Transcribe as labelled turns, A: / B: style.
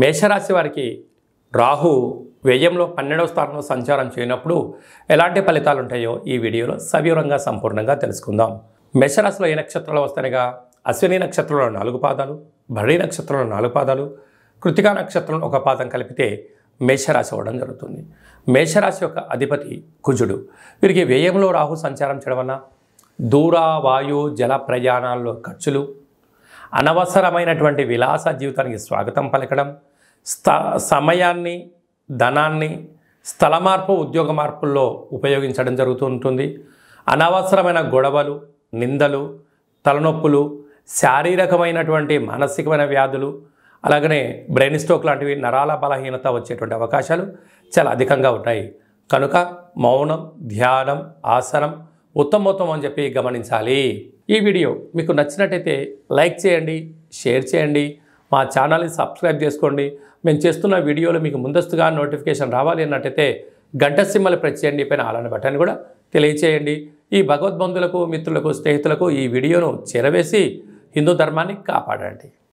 A: మేషరాశి వారికి రాహు వ్యయంలో పన్నెండవ స్థానంలో సంచారం చేయనప్పుడు ఎలాంటి ఫలితాలు ఉంటాయో ఈ వీడియోలో సవివరంగా సంపూర్ణంగా తెలుసుకుందాం మేషరాశిలో ఏ నక్షత్రాలు వస్తాయనగా అశ్విని నక్షత్రంలో నాలుగు పాదాలు భరణి నక్షత్రంలో నాలుగు పాదాలు కృతికా నక్షత్రంలో ఒక పాదం కలిపితే మేషరాశి అవ్వడం జరుగుతుంది మేషరాశి యొక్క అధిపతి కుజుడు వీరికి వ్యయంలో రాహు సంచారం చేయడం వల్ల దూర వాయు జల ప్రయాణాల్లో ఖర్చులు అనవసరమైనటువంటి విలాస జీవితానికి స్వాగతం పలకడం స్థ సమయాన్ని ధనాన్ని స్థల మార్పు ఉద్యోగ మార్పుల్లో ఉపయోగించడం జరుగుతూ ఉంటుంది అనవసరమైన గొడవలు నిందలు తలనొప్పులు శారీరకమైనటువంటి మానసికమైన వ్యాధులు అలాగనే బ్రెయిన్ స్ట్రోక్ లాంటివి నరాల బలహీనత వచ్చేటువంటి అవకాశాలు చాలా అధికంగా ఉంటాయి కనుక మౌనం ధ్యానం ఆసనం ఉత్తమోత్తం అని చెప్పి గమనించాలి ఈ వీడియో మీకు నచ్చినట్టయితే లైక్ చేయండి షేర్ చేయండి మా ఛానల్ని సబ్స్క్రైబ్ చేసుకోండి మేము చేస్తున్న వీడియోలు మీకు ముందస్తుగా నోటిఫికేషన్ రావాలి అన్నట్టయితే గంట సిమ్మలు ప్రెస్ చేయండి పైన అలాంటి బటన్ కూడా తెలియచేయండి ఈ భగవద్బంధులకు మిత్రులకు స్నేహితులకు ఈ వీడియోను చేరవేసి హిందూ ధర్మాన్ని కాపాడండి